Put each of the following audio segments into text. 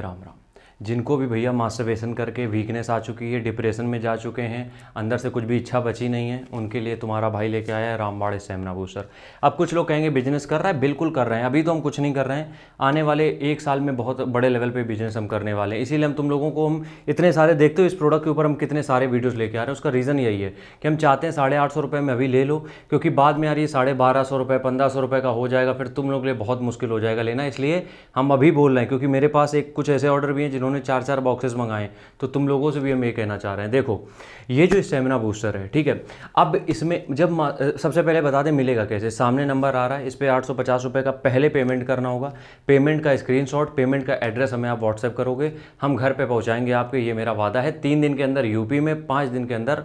राम राम जिनको भी भैया मास्टरबेशन करके वीकनेस आ चुकी है डिप्रेशन में जा चुके हैं अंदर से कुछ भी इच्छा बची नहीं है उनके लिए तुम्हारा भाई लेके आया है रामबाड़ स्टेमिना बूस्टर अब कुछ लोग कहेंगे बिजनेस कर रहा है बिल्कुल कर रहे हैं अभी तो हम कुछ नहीं कर रहे हैं आने वाले एक साल में बहुत बड़े लेवल पर बिजनेस हम करने वाले हैं इसीलिए हम तुम लोगों को हम इतने सारे देखते हो इस प्रोडक्ट के ऊपर हम कितने सारे वीडियोज़ लेके आ रहे हैं उसका रीज़न यही है कि हम चाहते हैं साढ़े आठ सौ रुपये में अभी ले लो क्योंकि बाद में यार ये साढ़े बारह सौ रुपये पंद्रह सौ रुपये का हो जाएगा फिर तुम लोग के लिए बहुत मुश्किल हो जाएगा लेना इसलिए हम अभी बोल रहे हैं क्योंकि मेरे पास एक कुछ ऐसे ऑर्डर भी हैं जिन्होंने उन्होंने चार चार बॉक्सेस मंगाए तो तुम लोगों से भी हम ये कहना चाह रहे हैं देखो ये जो स्टेमिना बूस्टर है ठीक है अब इसमें जब सबसे पहले बता दें मिलेगा कैसे सामने नंबर आ रहा है इस पर आठ सौ का पहले पेमेंट करना होगा पेमेंट का स्क्रीन पेमेंट का एड्रेस हमें आप व्हाट्सएप करोगे हम घर पर पहुँचाएंगे आपके ये मेरा वादा है तीन दिन के अंदर यूपी में पाँच दिन के अंदर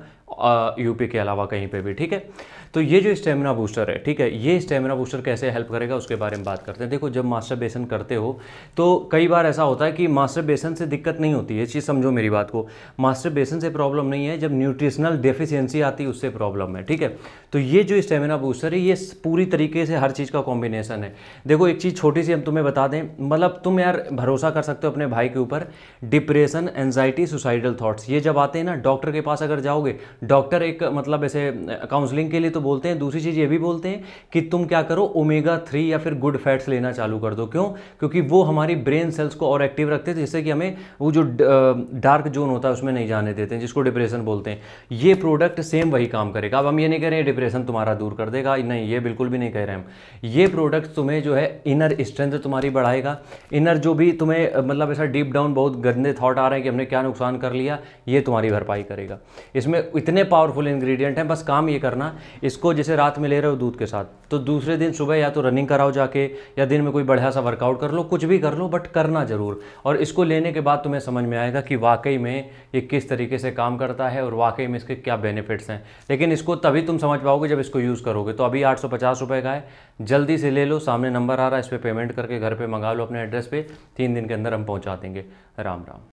यूपी के अलावा कहीं पे भी ठीक है तो ये जो स्टेमिना बूस्टर है ठीक है ये स्टेमिना बूस्टर कैसे हेल्प करेगा उसके बारे में बात करते हैं देखो जब मास्टर बेसन करते हो तो कई बार ऐसा होता है कि मास्टर बेसन से दिक्कत नहीं होती है चीज़ समझो मेरी बात को मास्टर बेसन से प्रॉब्लम नहीं है जब न्यूट्रिशनल डेफिशिएंसी आती है उससे प्रॉब्लम है ठीक है तो ये जो स्टेमिना बूस्टर है ये पूरी तरीके से हर चीज़ का कॉम्बिनेशन है देखो एक चीज़ छोटी सी हम तुम्हें बता दें मतलब तुम यार भरोसा कर सकते हो अपने भाई के ऊपर डिप्रेशन एनजाइटी सुसाइडल थाट्स ये जब आते हैं ना डॉक्टर के पास अगर जाओगे डॉक्टर एक मतलब ऐसे काउंसलिंग के लिए तो बोलते हैं दूसरी चीज़ ये भी बोलते हैं कि तुम क्या करो ओमेगा थ्री या फिर गुड फैट्स लेना चालू कर दो क्यों क्योंकि वो हमारी ब्रेन सेल्स को और एक्टिव रखते हैं जिससे कि हमें वो जो डार्क जोन होता है उसमें नहीं जाने देते हैं जिसको डिप्रेशन बोलते हैं ये प्रोडक्ट सेम वही काम करेगा अब हम ये नहीं कह रहे हैं डिप्रेशन तुम्हारा दूर कर देगा नहीं ये बिल्कुल भी नहीं कह रहे हम ये प्रोडक्ट तुम्हें जो है इनर स्ट्रेंथ तुम्हारी बढ़ाएगा इनर जो भी तुम्हें मतलब ऐसा डीप डाउन बहुत गंदे थॉट आ रहे हैं कि हमने क्या नुकसान कर लिया ये तुम्हारी भरपाई करेगा इसमें इतने इतने पावरफुल इंग्रेडिएंट हैं बस काम ये करना इसको जैसे रात में ले रहे हो दूध के साथ तो दूसरे दिन सुबह या तो रनिंग कराओ जाके या दिन में कोई बढ़िया सा वर्कआउट कर लो कुछ भी कर लो बट करना ज़रूर और इसको लेने के बाद तुम्हें समझ में आएगा कि वाकई में ये किस तरीके से काम करता है और वाकई में इसके क्या बेनिफिट्स हैं लेकिन इसको तभी तुम समझ पाओगे जब इसको यूज़ करोगे तो अभी आठ सौ का है जल्दी से ले लो सामने नंबर आ रहा है इस पर पेमेंट करके घर पर मंगा लो अपने एड्रेस पर तीन दिन के अंदर हम पहुँचा देंगे राम राम